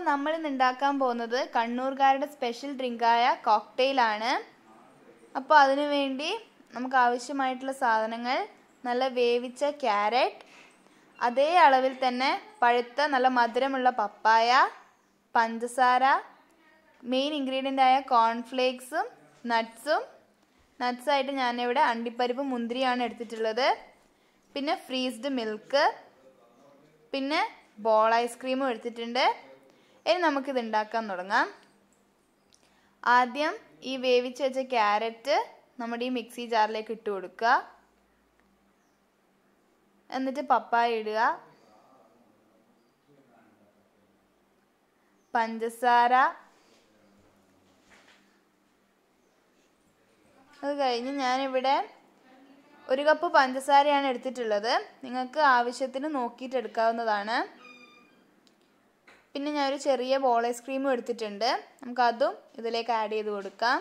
അപ്പോൾ നമ്മൾ ഇന്ന് ഉണ്ടാക്കാൻ പോകുന്നത് കണ്ണൂർകാരുടെ സ്പെഷ്യൽ ഡ്രിങ്കായ ആണ് അപ്പോൾ അതിനു വേണ്ടി നമുക്ക് ആവശ്യമായിട്ടുള്ള സാധനങ്ങൾ നല്ല വേവിച്ച ക്യാരറ്റ് അതേ അളവിൽ തന്നെ പഴുത്ത നല്ല മധുരമുള്ള പപ്പായ പഞ്ചസാര മെയിൻ ആയ കോൺഫ്ലേക്സും നട്ട്സും നട്ട്സായിട്ട് ഞാനിവിടെ അണ്ടിപ്പരിപ്പ് മുന്തിരിയാണ് എടുത്തിട്ടുള്ളത് പിന്നെ ഫ്രീസ്ഡ് മിൽക്ക് പിന്നെ ബോൾ ഐസ്ക്രീമും എടുത്തിട്ടുണ്ട് ഇനി നമുക്കിത് ഉണ്ടാക്കാൻ തുടങ്ങാം ആദ്യം ഈ വേവിച്ച് വെച്ച ക്യാരറ്റ് നമ്മുടെ ഈ മിക്സി ജാറിലേക്ക് ഇട്ട് കൊടുക്കുക എന്നിട്ട് പപ്പായ ഇടുക പഞ്ചസാര അത് കഴിഞ്ഞ് ഞാനിവിടെ ഒരു കപ്പ് പഞ്ചസാരയാണ് എടുത്തിട്ടുള്ളത് നിങ്ങൾക്ക് ആവശ്യത്തിന് നോക്കിയിട്ട് എടുക്കാവുന്നതാണ് പിന്നെ ഞാനൊരു ചെറിയ ബോൾ ഐസ്ക്രീമും എടുത്തിട്ടുണ്ട് നമുക്കതും ഇതിലേക്ക് ആഡ് ചെയ്ത് കൊടുക്കാം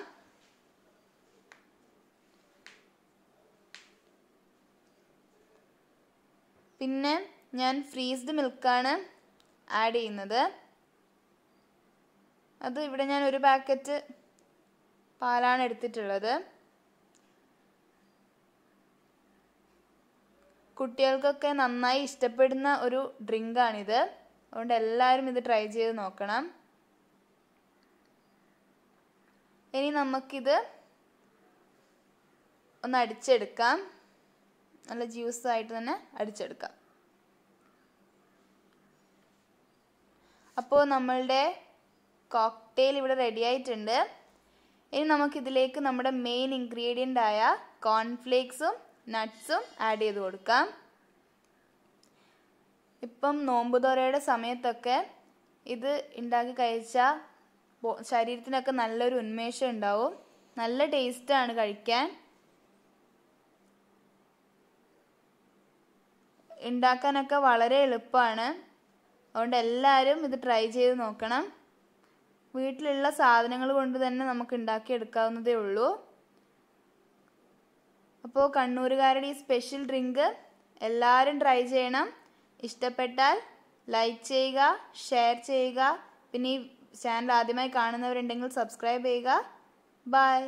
പിന്നെ ഞാൻ ഫ്രീസ്ഡ് മിൽക്കാണ് ആഡ് ചെയ്യുന്നത് അത് ഇവിടെ ഞാൻ ഒരു പാക്കറ്റ് പാലാണ് എടുത്തിട്ടുള്ളത് കുട്ടികൾക്കൊക്കെ നന്നായി ഇഷ്ടപ്പെടുന്ന ഒരു ഡ്രിങ്കാണിത് അതുകൊണ്ട് എല്ലാവരും ഇത് ട്രൈ ചെയ്ത് നോക്കണം ഇനി നമുക്കിത് ഒന്ന് അടിച്ചെടുക്കാം നല്ല ജ്യൂസ് ആയിട്ട് തന്നെ അടിച്ചെടുക്കാം അപ്പോൾ നമ്മളുടെ കോക്ടെയിൽ ഇവിടെ റെഡി ആയിട്ടുണ്ട് ഇനി നമുക്കിതിലേക്ക് നമ്മുടെ മെയിൻ ഇൻഗ്രീഡിയൻ്റ് ആയ കോൺഫ്ലേക്സും നട്ട്സും ആഡ് ചെയ്ത് കൊടുക്കാം ഇപ്പം നോമ്പുതുറയുടെ സമയത്തൊക്കെ ഇത് ഉണ്ടാക്കി കഴിച്ചാൽ ശരീരത്തിനൊക്കെ നല്ലൊരു ഉന്മേഷം ഉണ്ടാവും നല്ല ടേസ്റ്റ് ആണ് കഴിക്കാൻ ഉണ്ടാക്കാനൊക്കെ വളരെ എളുപ്പമാണ് അതുകൊണ്ട് എല്ലാവരും ഇത് ട്രൈ ചെയ്ത് നോക്കണം വീട്ടിലുള്ള സാധനങ്ങൾ കൊണ്ട് തന്നെ നമുക്ക് ഉണ്ടാക്കിയെടുക്കാവുന്നതേ ഉള്ളൂ അപ്പോൾ കണ്ണൂരുകാരുടെ ഈ സ്പെഷ്യൽ ഡ്രിങ്ക് എല്ലാവരും ട്രൈ ചെയ്യണം ഇഷ്ടപ്പെട്ടാൽ ലൈക്ക് ചെയ്യുക ഷെയർ ചെയ്യുക പിന്നെ ഈ ചാനൽ ആദ്യമായി കാണുന്നവരുണ്ടെങ്കിൽ സബ്സ്ക്രൈബ് ചെയ്യുക ബൈ